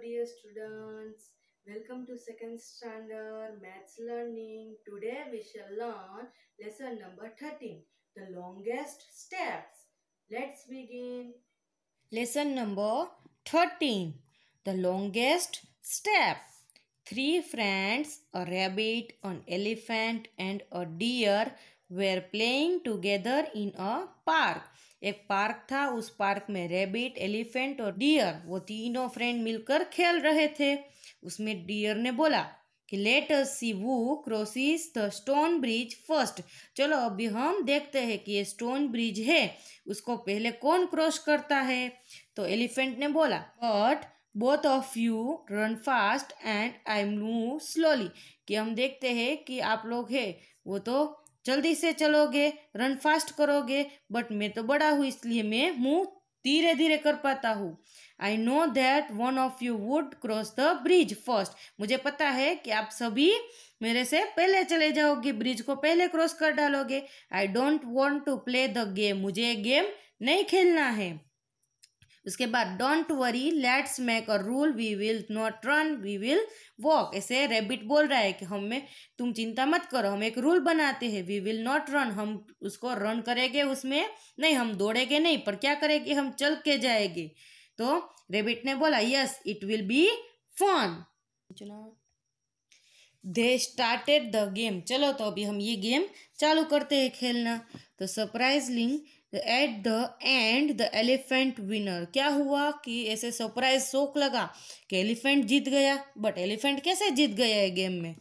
dear students, welcome to second standard maths learning. Today we shall learn lesson number 13, the longest steps. Let's begin. Lesson number 13, the longest step. Three friends, a rabbit, an elephant and a deer were playing together in a park एक park था उस park में rebate elephant और dear वो तीनों friend मिलकर खेल रहे थे उसमें डियर ने बोला कि late us see who crosses the stone bridge first चलो अभी हम देखते हैं कि ये स्टोन ब्रिज है उसको पहले कौन क्रॉस करता है तो एलिफेंट ने बोला but both of you run fast and I move slowly कि हम देखते हैं कि आप लोग है वो तो जल्दी से चलोगे रन फास्ट करोगे बट मैं तो बड़ा हूँ इसलिए मैं मुँह धीरे धीरे कर पाता हूँ I know that one of you would cross the bridge first मुझे पता है कि आप सभी मेरे से पहले चले जाओगे ब्रिज को पहले क्रॉस कर डालोगे I don't want to play the game मुझे गेम नहीं खेलना है उसके बाद don't worry let's make a rule we will not run we will walk ऐसे रेबिट बोल रहा है कि हमें तुम चिंता मत करो हम एक रूल बनाते हैं वी विल नॉट रन हम उसको रन करेंगे उसमें नहीं हम दौड़ेंगे नहीं पर क्या करेंगे हम चल के जाएंगे तो रेबिट ने बोला yes it will be fun they started the game चलो तो अभी हम ये गेम चालू करते हैं खेलना तो surprisingly at the end the elephant winner क्या हुआ कि ऐसे सरप्राइज शोक लगा कि एलिफेंट जीत गया बट एलिफेंट कैसे जीत गया है गेम में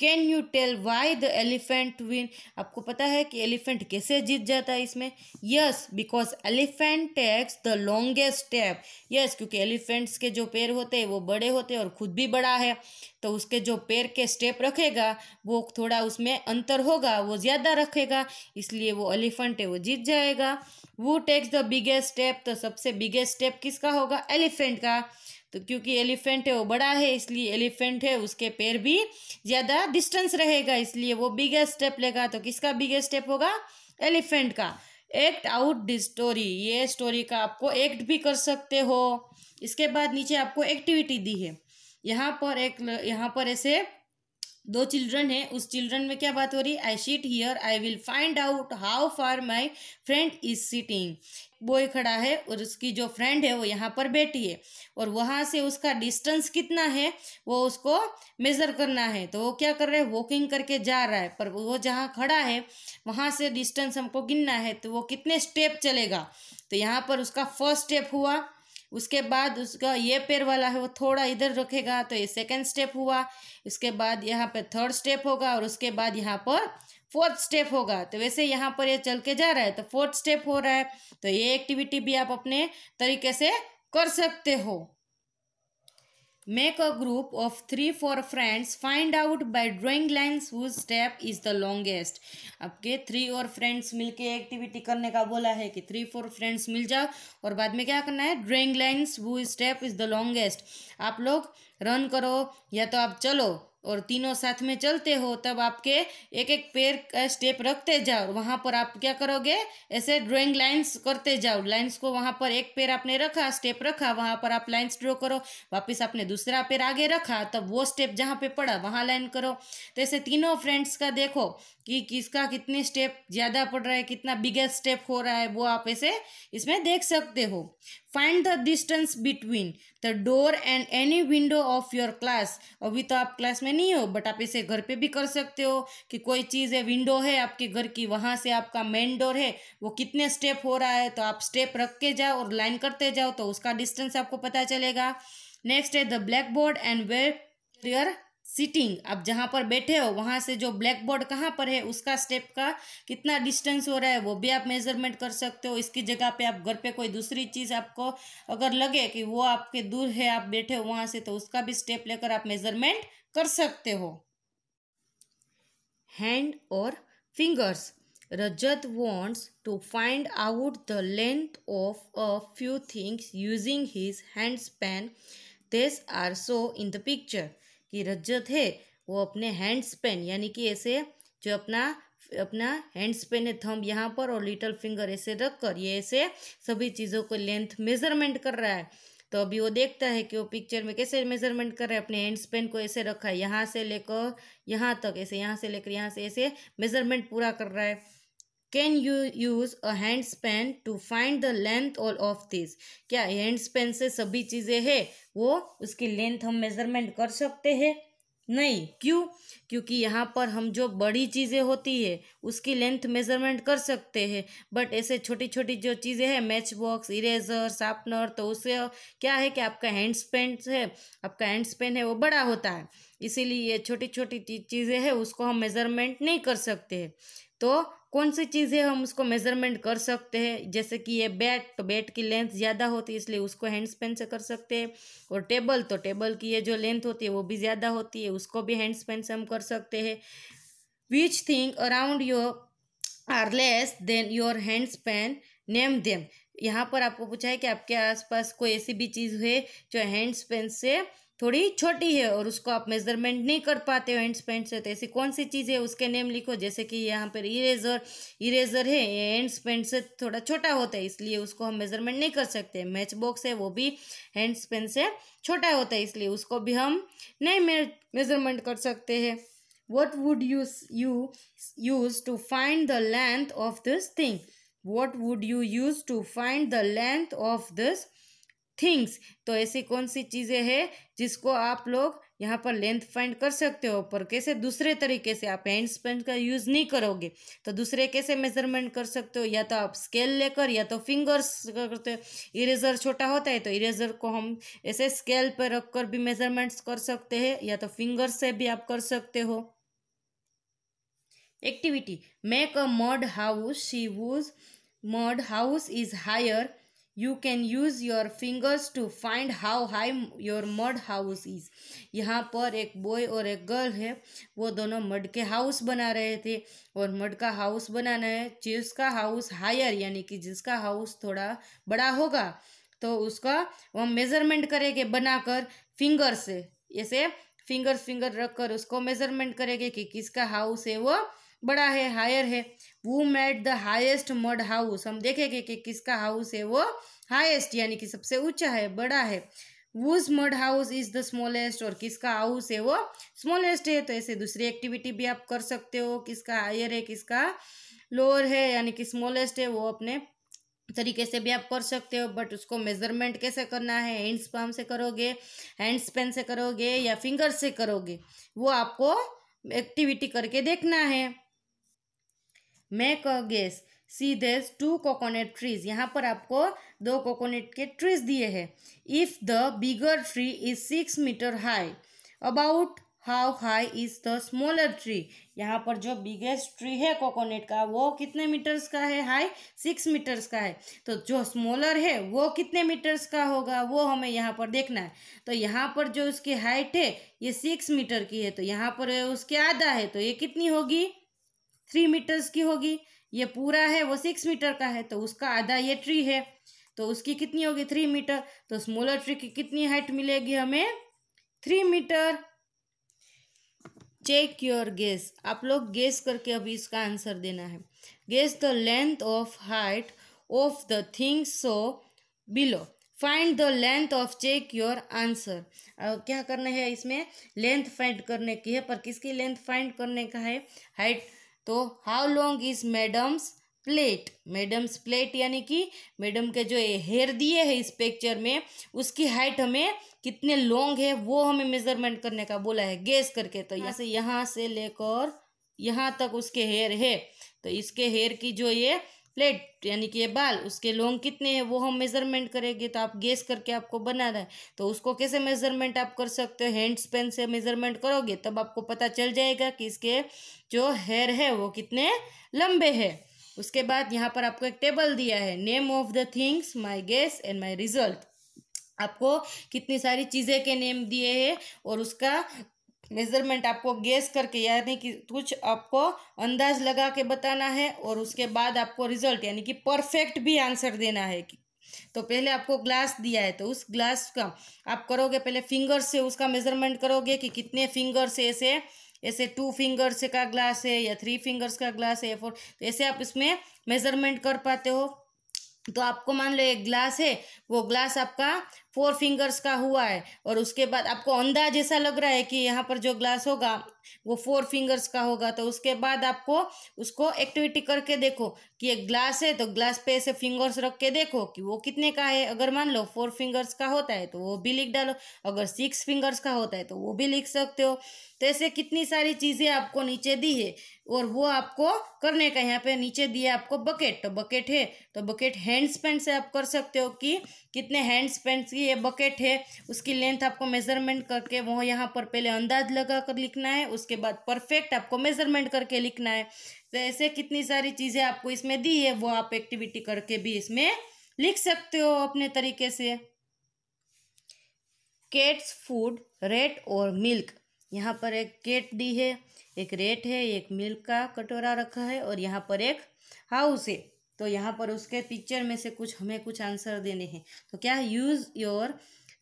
can you tell why the elephant win आपको पता है कि एलिफेंट कैसे जीत जाता है इसमें yes because elephant takes the longest step yes क्योंकि एलिफेंट्स के जो पैर होते हैं वो बड़े होते हैं और खुद भी बड़ा है तो उसके जो पैर के स्टेप रखेगा वो थोड़ा उसमें अंतर होगा वो ज़्यादा रखेगा इसलिए वो एलिफेंट है वो जीत जाएगा वो टेक्स द बिगेस्ट स्टेप तो सबसे बिगेस्ट स्टेप किसका होगा एलिफेंट का तो क्योंकि एलिफेंट है वो बड़ा है इसलिए एलिफेंट है उसके पैर भी ज़्यादा डिस्टेंस रहेगा इसलिए वो बिगेस्ट स्टेप लेगा तो किसका बिगेस्ट स्टेप होगा एलिफेंट का एक्ट आउट दिस स्टोरी ये स्टोरी का आपको एक्ट भी कर सकते हो इसके बाद नीचे आपको एक्टिविटी दी है यहाँ पर एक यहाँ पर ऐसे दो चिल्ड्रन है उस चिल्ड्रन में क्या बात हो रही है I sit here I will find out how far my friend is sitting boy खड़ा है और उसकी जो फ्रेंड है वो यहाँ पर बैठी है और वहाँ से उसका डिस्टेंस कितना है वो उसको मेज़र करना है तो वो क्या कर रहा है वॉकिंग करके जा रहा है पर वो जहाँ खड़ा है वहाँ से डिस्टेंस हमको गिनना है तो वो कितने स्टेप चलेगा तो यहाँ पर उसका फर्स्ट स्टेप हुआ उसके बाद उसका ये पैर वाला है वो थोड़ा इधर रखेगा तो ये सेकेंड स्टेप हुआ उसके बाद यहाँ पर थर्ड स्टेप होगा और उसके बाद यहाँ पर फोर्थ स्टेप होगा तो वैसे यहाँ पर ये चल के जा रहा है तो फोर्थ स्टेप हो रहा है तो ये एक्टिविटी भी आप अपने तरीके से कर सकते हो Make a group of three four friends. Find out by drawing lines whose step is the longest. आपके थ्री और फ्रेंड्स मिलके एक्टिविटी करने का बोला है कि थ्री फोर फ्रेंड्स मिल जाओ और बाद में क्या करना है drawing lines who step is the longest आप लोग रन करो या तो आप चलो और तीनों साथ में चलते हो तब आपके एक एक पैर का स्टेप रखते जाओ वहाँ पर आप क्या करोगे ऐसे ड्राइंग लाइंस करते जाओ लाइंस को वहाँ पर एक पैर आपने रखा स्टेप रखा वहाँ पर आप लाइंस ड्रॉ करो वापस आपने दूसरा पैर आगे रखा तब वो स्टेप जहाँ पे पड़ा वहाँ लाइन करो तो ऐसे तीनों फ्रेंड्स का देखो कि किसका कितने स्टेप ज़्यादा पड़ रहा है कितना बिगेस्ट स्टेप हो रहा है वो आप ऐसे इसमें देख सकते हो find the distance between the door and any window of your class अभी तो आप क्लास में नहीं हो बट आप इसे घर पे भी कर सकते हो कि कोई चीज़ है विंडो है आपके घर की वहाँ से आपका मेन डोर है वो कितने स्टेप हो रहा है तो आप स्टेप रख के जाओ और लाइन करते जाओ तो उसका डिस्टेंस आपको पता चलेगा नेक्स्ट है the blackboard and clear sitting आप जहाँ पर बैठे हो वहाँ से जो ब्लैक बोर्ड कहाँ पर है उसका स्टेप का कितना डिस्टेंस हो रहा है वो भी आप मेजरमेंट कर सकते हो इसकी जगह पे आप घर पे कोई दूसरी चीज़ आपको अगर लगे कि वो आपके दूर है आप बैठे हो वहाँ से तो उसका भी स्टेप लेकर आप मेजरमेंट कर सकते हो हैंड और fingers Rajat wants to find out the length of a few things using his hands pan this are so in the picture कि रज्जत है वो अपने हैंड स्पेन यानी कि ऐसे जो अपना अपना हैंड स्पेन है थंब यहाँ पर और लिटल फिंगर ऐसे रख कर ये ऐसे सभी चीज़ों को लेंथ मेजरमेंट कर रहा है तो अभी वो देखता है कि वो पिक्चर में कैसे मेजरमेंट कर रहा है अपने हैंड स्पेन को ऐसे रखा है यहाँ से लेकर यहाँ तक ऐसे यहाँ से लेकर यहाँ से ऐसे मेजरमेंट पूरा कर रहा है can you use a hand span to find the length all of this क्या हैंड स्पेन से सभी चीज़ें है वो उसकी लेंथ हम मेज़रमेंट कर सकते हैं नहीं क्यों क्योंकि यहाँ पर हम जो बड़ी चीज़ें होती है उसकी लेंथ मेज़रमेंट कर सकते हैं बट ऐसे छोटी छोटी जो चीज़ें हैं मैच बॉक्स इरेजर शार्पनर तो उससे क्या है कि आपका हैंड स्पेन है आपका हैंड स्पेन है वो बड़ा होता है इसीलिए ये छोटी छोटी चीज़ें हैं उसको हम मेज़रमेंट नहीं कर सकते तो कौन सी चीज़ें हम उसको मेजरमेंट कर सकते हैं जैसे कि ये बैट तो बैट की लेंथ ज़्यादा होती है इसलिए उसको हैंड स्पेन से कर सकते हैं और टेबल तो टेबल की ये जो लेंथ होती है वो भी ज़्यादा होती है उसको भी हैंड स्पेन से हम कर सकते हैं which thing around your are less than your hand span name them यहाँ पर आपको पूछा है कि आपके आसपास कोई ऐसी भी चीज़ है जो हैंड स्पेन से थोड़ी छोटी है और उसको आप मेजरमेंट नहीं कर पाते हो एंड स्पेंट से तो ऐसी कौन सी चीज़ है उसके नेम लिखो जैसे कि यहाँ पर इरेजर इरेजर है ये एंड स्पेंट से थोड़ा छोटा होता है इसलिए उसको हम मेजरमेंट नहीं कर सकते मैच बॉक्स है वो भी हैंड स्पेंट से छोटा होता है इसलिए उसको भी हम नहीं मेजरमेंट कर सकते हैं what would you you use to find the length of this thing what would you use to find the length of this things तो ऐसी कौन सी चीज़ें हैं जिसको आप लोग यहाँ पर लेंथ फाइंड कर सकते हो पर कैसे दूसरे तरीके से आप हैंड स्पेंड का यूज़ नहीं करोगे तो दूसरे कैसे मेजरमेंट कर सकते हो या तो आप स्केल लेकर या तो फिंगर्स करते हो इरेजर छोटा होता है तो इरेजर को हम ऐसे स्केल पर रखकर भी मेजरमेंट्स कर सकते हैं या तो फिंगर्स से भी आप कर सकते हो activity make a mud house she whose mud house is higher you can use your fingers to find how high your mud house is यहाँ पर एक बॉय और एक गर्ल है वो दोनों मड के हाउस बना रहे थे और मड का हाउस बनाना है जिसका हाउस हायर यानी कि जिसका हाउस थोड़ा बड़ा होगा तो उसका वो मेज़रमेंट करेंगे बनाकर फिंगर से ऐसे फिंगर फिंगर रख कर उसको मेज़रमेंट करेंगे कि किसका हाउस है वो बड़ा है हायर है वो made the highest mud house हम देखेंगे कि किसका हाउस है वो हाइस्ट यानी कि सबसे ऊंचा है बड़ा है whose mud house is the smallest और किसका हाउस है वो स्मॉलेस्ट है तो ऐसे दूसरी एक्टिविटी भी आप कर सकते हो किसका हायर है किसका लोअर है यानी कि स्मॉलेस्ट है वो अपने तरीके से भी आप कर सकते हो बट उसको मेजरमेंट कैसे करना है हैंड्स पाम से करोगे हैंड्स पेन से करोगे या फिंगर से करोगे वो आपको एक्टिविटी करके देखना है मेक अ गेस सी देस टू कोकोनट ट्रीज यहाँ पर आपको दो कोकोनट के ट्रीज दिए हैं if the bigger tree is six metre high about how high is the smaller tree यहाँ पर जो बिगेस्ट ट्री है कोकोनट का वो कितने मीटर्स का है हाई सिक्स मीटर्स का है तो जो स्मॉलर है वो कितने मीटर्स का होगा वो हमें यहाँ पर देखना है तो यहाँ पर जो उसकी हाइट है ये सिक्स मीटर की है तो यहाँ पर उसके आधा है तो ये कितनी होगी थ्री मीटर्स की होगी ये पूरा है वो सिक्स मीटर का है तो उसका आधा ये ट्री है तो उसकी कितनी होगी थ्री मीटर तो स्मॉलर ट्री की कितनी हाइट मिलेगी हमें three metre check your guess आप लोग गेस करके अभी इसका आंसर देना है guess the length of height of the thing so below find the length of check your answer क्या करना है इसमें लेंथ फाइंड करने की है पर किसकी लेंथ फाइंड करने का है हाइट तो how long is madam's plate madam's plate यानी कि मैडम के जो हेयर दिए है इस पिक्चर में उसकी हाइट हमें कितने लॉन्ग है वो हमें मेजरमेंट करने का बोला है गेस करके तो यहाँ से यहाँ से लेकर यहाँ तक उसके हेयर है तो इसके हेयर की जो ये प्लेट यानी कि ये बाल उसके लॉन्ग कितने हैं वो हम मेज़रमेंट करेंगे तो आप गेस करके आपको रहा है तो उसको कैसे मेज़रमेंट आप कर सकते हो हैंड स्पेन से मेज़रमेंट करोगे तब आपको पता चल जाएगा कि इसके जो हेयर है वो कितने लंबे हैं उसके बाद यहाँ पर आपको एक टेबल दिया है name of the things my guess and my result आपको कितनी सारी चीज़ें के नेम दिए हैं और उसका मेज़रमेंट आपको गेस करके यानी कि कुछ आपको अंदाज लगा के बताना है और उसके बाद आपको रिजल्ट यानी कि परफेक्ट भी आंसर देना है कि तो पहले आपको ग्लास दिया है तो उस ग्लास का आप करोगे पहले फिंगर से उसका मेज़रमेंट करोगे कि कितने फिंगर से ऐसे ऐसे टू फिंगर्स का ग्लास है या थ्री फिंगर्स का ग्लास है फोर तो ऐसे आप इसमें मेज़रमेंट कर पाते हो तो आपको मान लो एक ग्लास है वो ग्लास आपका फोर फिंगर्स का हुआ है और उसके बाद आपको अंधा जैसा लग रहा है कि यहाँ पर जो ग्लास होगा वो फोर फिंगर्स का होगा तो उसके बाद आपको उसको एक्टिविटी करके देखो कि एक ग्लास है तो ग्लास पे ऐसे फिंगर्स रख के देखो कि वो कितने का है अगर मान लो फोर फिंगर्स का होता है तो वो भी लिख डालो अगर सिक्स फिंगर्स का होता है तो वो भी लिख सकते हो तो ऐसे कितनी सारी चीज़ें आपको नीचे दी है और वो आपको करने का यहाँ पे नीचे दिया आपको बकेट तो बकेट है तो बकेट हैंड स्पेंड से आप कर सकते हो कि कितने हैंड स्पेंड की की ये बकेट है उसकी लेंथ आपको मेज़रमेंट करके वो यहाँ पर पहले अंदाज लगा कर लिखना है उसके बाद परफेक्ट आपको मेज़रमेंट करके लिखना है तो ऐसे कितनी सारी चीज़ें आपको इसमें दी है वो आप एक्टिविटी करके भी इसमें लिख सकते हो अपने तरीके से केट्स फूड रेट और मिल्क यहाँ पर एक केट दी है एक रेट है एक मिल्क का कटोरा रखा है और यहाँ पर एक हाउस है तो यहाँ पर उसके पिक्चर में से कुछ हमें कुछ आंसर देने हैं तो क्या use your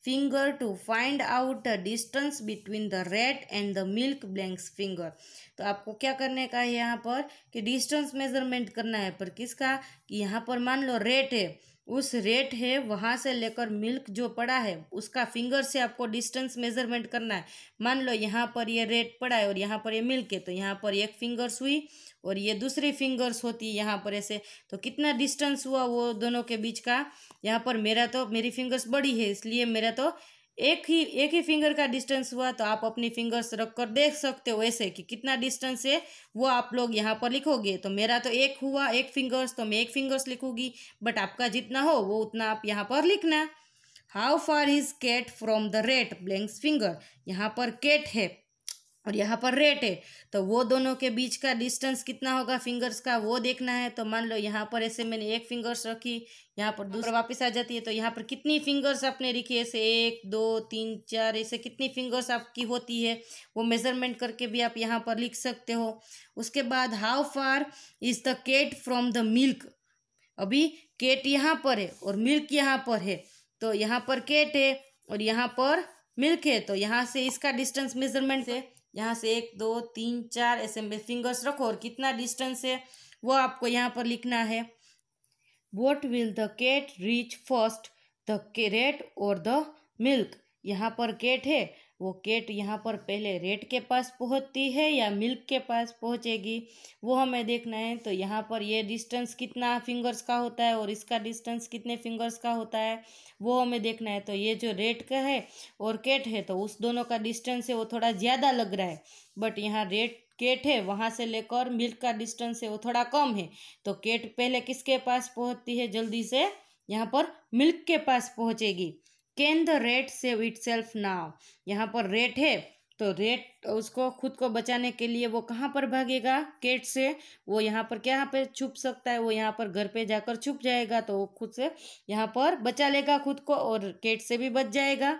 finger to find out the distance between the red and the milk blanks finger तो आपको क्या करने का है यहाँ पर कि डिस्टेंस मेजरमेंट करना है पर किसका कि यहाँ पर मान लो रेट है उस रेट है वहाँ से लेकर मिल्क जो पड़ा है उसका फिंगर से आपको डिस्टेंस मेजरमेंट करना है मान लो यहाँ पर ये रेट पड़ा है और यहाँ पर ये मिल्क है तो यहाँ पर एक फिंगर्स हुई और ये दूसरी फिंगर्स होती है यहाँ पर ऐसे तो कितना डिस्टेंस हुआ वो दोनों के बीच का यहाँ पर मेरा तो मेरी फिंगर्स बड़ी है इसलिए मेरा तो एक ही एक ही फिंगर का डिस्टेंस हुआ तो आप अपनी फिंगर्स रख कर देख सकते हो ऐसे कि कितना डिस्टेंस है वो आप लोग यहाँ पर लिखोगे तो मेरा तो एक हुआ एक फिंगर्स तो मैं एक फिंगर्स लिखूंगी बट आपका जितना हो वो उतना आप यहाँ पर लिखना how far is cat from the rat blanks finger यहाँ पर कैट है और यहाँ पर रेट है तो वो दोनों के बीच का डिस्टेंस कितना होगा फिंगर्स का वो देखना है तो मान लो यहाँ पर ऐसे मैंने एक फिंगर्स रखी यहाँ पर दूसरा वापस आ जाती है तो यहाँ पर कितनी फिंगर्स आपने रखी ऐसे एक दो तीन चार ऐसे कितनी फिंगर्स आपकी होती है वो मेजरमेंट करके भी आप यहाँ पर लिख सकते हो उसके बाद how far is the cat from the milk अभी केट यहाँ पर है और मिल्क यहाँ पर है तो यहाँ पर केट है और यहाँ पर मिल्क है तो यहाँ से इसका डिस्टेंस मेजरमेंट है यहाँ से एक दो तीन चार ऐसे में फिंगर्स रखो और कितना डिस्टेंस है वो आपको यहाँ पर लिखना है what will the cat reach first the cat और द मिल्क यहाँ पर केट है वो केट यहाँ पर पहले रेड के पास पहुँचती है या मिल्क के पास पहुँचेगी वो हमें देखना है तो यहाँ पर ये डिस्टेंस कितना फिंगर्स का होता है और इसका डिस्टेंस कितने फिंगर्स का होता है वो हमें देखना है तो ये जो रेड का है और केट है तो उस दोनों का डिस्टेंस है वो थोड़ा ज़्यादा लग रहा है बट यहाँ रेड केट है वहाँ से लेकर मिल्क का डिस्टेंस है वो थोड़ा कम है तो केट पहले किसके पास पहुँचती है जल्दी से यहाँ पर मिल्क के पास पहुँचेगी can the rat save itself now यहाँ पर रेट है तो रेट उसको खुद को बचाने के लिए वो कहाँ पर भागेगा केट से वो यहाँ पर क्या यहाँ पे छुप सकता है वो यहाँ पर घर पे जाकर छुप जाएगा तो वो खुद से यहाँ पर बचा लेगा खुद को और केट से भी बच जाएगा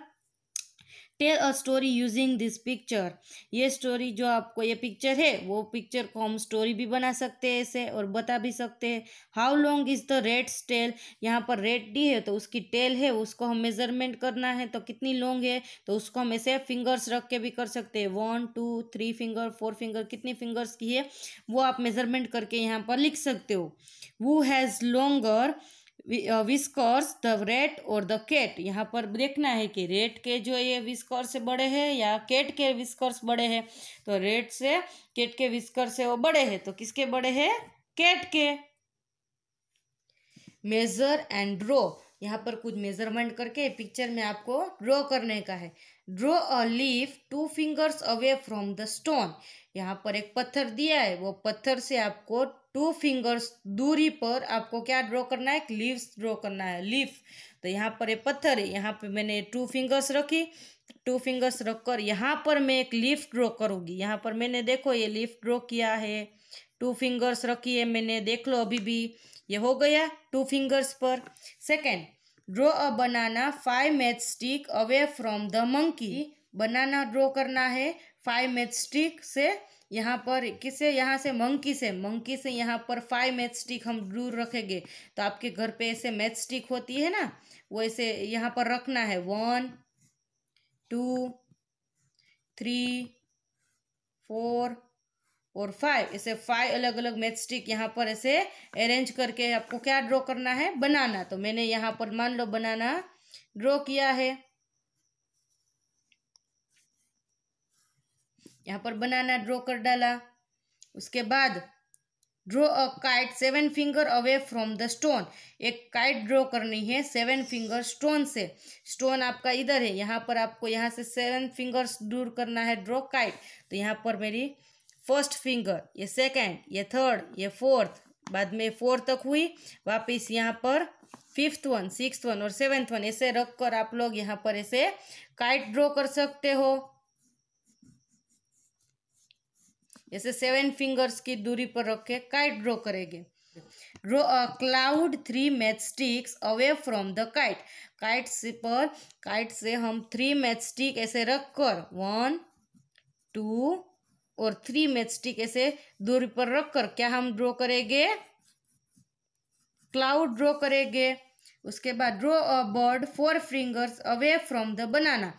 tell a story using this picture ये स्टोरी जो आपको ये पिक्चर है वो पिक्चर को हम स्टोरी भी बना सकते हैं ऐसे और बता भी सकते हैं how long is the red tail यहाँ पर रेड डी है तो उसकी टेल है उसको हम मेजरमेंट करना है तो कितनी लॉन्ग है तो उसको हम ऐसे फिंगर्स रख के भी कर सकते हैं one two three finger four finger कितनी फिंगर्स की है वो आप मेजरमेंट करके यहाँ पर लिख सकते हो who has longer whiskers the rat और द केट यहाँ पर देखना है कि रेट के जो ये विस्कॉर्स से बड़े हैं या केट के विस्कॉर्स बड़े हैं तो रेट से केट के विस्कॉर्स से वो बड़े हैं तो किसके बड़े हैं केट के मेजर एंड ड्रो यहाँ पर कुछ मेजरमेंट करके पिक्चर में आपको ड्रॉ करने का है draw a leaf two fingers away from the stone यहाँ पर एक पत्थर दिया है वो पत्थर से आपको टू फिंगर्स दूरी पर आपको क्या ड्रॉ करना है लीव्स ड्रॉ करना है लीफ तो यहाँ पर ये पत्थर है यहाँ पे मैंने टू फिंगर्स रखी टू फिंगर्स रखकर यहाँ पर मैं एक लीफ ड्रॉ करूँगी यहाँ पर मैंने देखो ये लीफ ड्रॉ किया है टू फिंगर्स रखी है मैंने देख लो अभी भी ये हो गया टू फिंगर्स पर second draw a banana five matchstick away from the monkey banana draw करना है फाइव मैथ स्टिक से यहाँ पर किसे यहाँ से मंकी से मंकी से यहाँ पर फाइव मैथ स्टिक हम दूर रखेंगे तो आपके घर पे ऐसे मैथ स्टिक होती है ना वैसे यहाँ पर रखना है वन टू थ्री फोर और फाइव ऐसे फाइव अलग अलग मैथ स्टिक यहाँ पर ऐसे अरेंज करके आपको क्या ड्रॉ करना है बनाना तो मैंने यहाँ पर मान लो बनाना ड्रॉ किया है यहाँ पर बनाना ड्रॉ कर डाला उसके बाद draw a kite seven finger away from the stone एक काइट ड्रॉ करनी है सेवन फिंगर स्टोन से स्टोन आपका इधर है यहाँ पर आपको यहाँ से सेवन फिंगर्स दूर करना है ड्रॉ काइट तो यहाँ पर मेरी फर्स्ट फिंगर ये सेकेंड ये थर्ड ये फोर्थ बाद में फोर्थ तक हुई वापिस यहाँ पर फिफ्थ वन सिक्स वन और सेवेंथ वन ऐसे रख कर आप लोग यहाँ पर ऐसे काइट ड्रॉ कर सकते हो जैसे सेवन फिंगर्स की दूरी पर रख के काइट ड्रॉ करेंगे draw a cloud three matchsticks away from the kite kite से पर काइट से हम थ्री मैथ स्टिक ऐसे रख कर वन टू और थ्री मैच स्टिक ऐसे दूरी पर रख कर क्या हम ड्रॉ करेंगे क्लाउड ड्रॉ करेंगे उसके बाद draw a bird four fingers away from the banana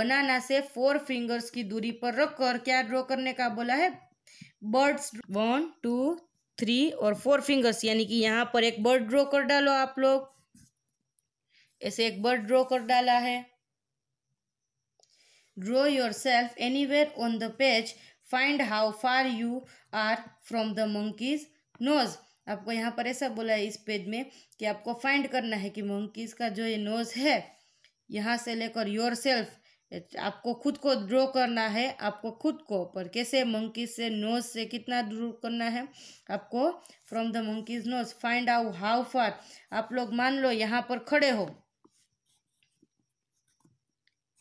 banana से फोर फिंगर्स की दूरी पर रखकर क्या ड्रॉ करने का बोला है बर्ड्स वन टू थ्री और फोर फिंगर्स यानी कि यहाँ पर एक बर्ड ड्रॉ कर डालो आप लोग ऐसे एक बर्ड ड्रॉ कर डाला है draw yourself anywhere on the page find how far you are from the monkey's nose आपको यहाँ पर ऐसा बोला है इस पेज में कि आपको फाइंड करना है कि मंकीज का जो ये नोज है यहाँ से लेकर योर सेल्फ आपको खुद को ड्रॉ करना है आपको खुद को पर कैसे मंकी से नोज से कितना दूर करना है आपको from the monkey's nose find out how far आप लोग मान लो यहाँ पर खड़े हो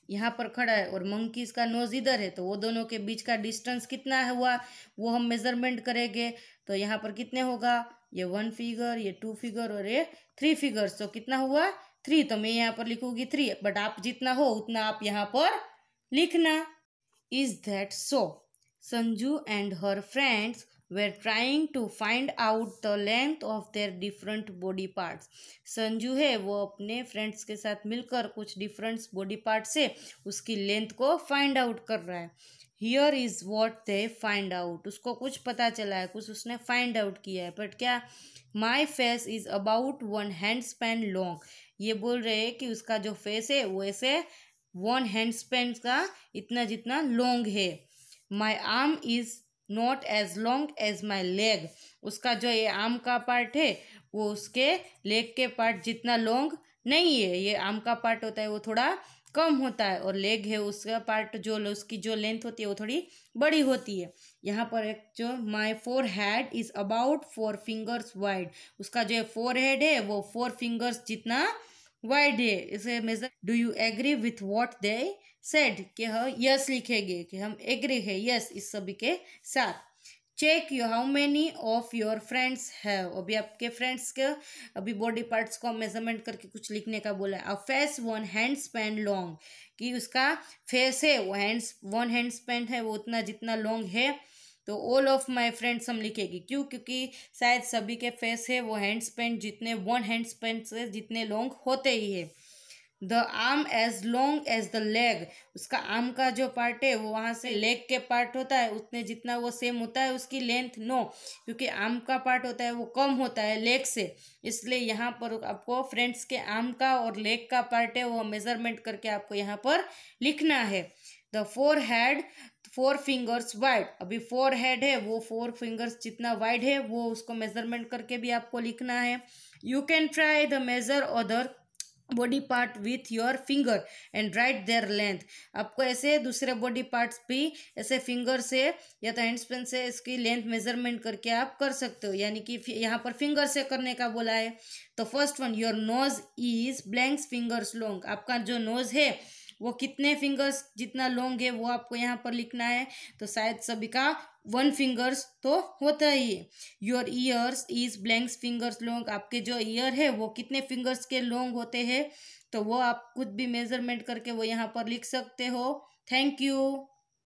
यहाँ पर खड़ा है और मंकीज का नोज इधर है तो वो दोनों के बीच का डिस्टेंस कितना है हुआ वो हम मेजरमेंट करेंगे तो यहाँ पर कितने होगा ये वन फिगर ये टू फिगर और ये थ्री फिगर तो कितना हुआ थ्री तो मैं यहाँ पर लिखूंगी थ्री बट आप जितना हो उतना आप यहाँ पर लिखना is that so Sanju and her friends were trying to find out the length of their different body parts Sanju है वो अपने फ्रेंड्स के साथ मिलकर कुछ डिफरेंट बॉडी पार्ट से उसकी लेंथ को फाइंड आउट कर रहा है here is what they find out उसको कुछ पता चला है कुछ उसने फाइंड आउट किया है बट क्या my face is about one hand span long ये बोल रहे हैं कि उसका जो फेस है वो ऐसे वन हैंड स्पेन का इतना जितना लॉन्ग है my arm is not as long as my leg उसका जो ये आम का पार्ट है वो उसके लेग के पार्ट जितना लॉन्ग नहीं है ये आम का पार्ट होता है वो थोड़ा कम होता है और लेग है उसका पार्ट जो उसकी जो लेंथ होती है वो थोड़ी बड़ी होती है यहाँ पर एक जो my forehead is about four fingers wide उसका जो फोर हैड है वो फोर फिंगर्स जितना वाई डे इसे measure do you agree with what they said कि हम हाँ, यस लिखेंगे कि हम एग्री है यस इस सभी के साथ check you how many of your friends है अभी आपके फ्रेंड्स के अभी बॉडी पार्ट्स को मेजरमेंट करके कुछ लिखने का बोला है a face one hand span long कि उसका फेस है वो हैंड्स वन हैंड स्पैन है वो उतना जितना लॉन्ग है तो ऑल ऑफ माय फ्रेंड्स हम लिखेगी क्यों क्योंकि शायद सभी के फेस है वो हैंड्स पेंट जितने वन हैंड्स पेंट से जितने लॉन्ग होते ही है the arm as long as the leg उसका आर्म का जो पार्ट है वो वहाँ से लेग के पार्ट होता है उतने जितना वो सेम होता है उसकी लेंथ नो क्योंकि आर्म का पार्ट होता है वो कम होता है लेग से इसलिए यहाँ पर आपको फ्रेंड्स के आर्म का और लेग का पार्ट है वो मेजरमेंट करके आपको यहाँ पर लिखना है the forehead four fingers wide अभी फोर हेड है वो फोर फिंगर्स जितना वाइड है वो उसको मेजरमेंट करके भी आपको लिखना है you can try the measure other body part with your finger and write their length आपको ऐसे दूसरे बॉडी पार्ट्स भी ऐसे फिंगर से या तो हैंडस्पेन से इसकी लेंथ मेजरमेंट करके आप कर सकते हो यानी कि यहाँ पर फिंगर से करने का बोला है तो first one your nose is blanks fingers long आपका जो नोज है वो कितने फिंगर्स जितना लॉन्ग है वो आपको यहाँ पर लिखना है तो शायद सभी का वन फिंगर्स तो होता ही है your ears is blanks fingers long आपके जो ईयर है वो कितने फिंगर्स के लॉन्ग होते हैं तो वो आप खुद भी मेजरमेंट करके वो यहाँ पर लिख सकते हो थैंक यू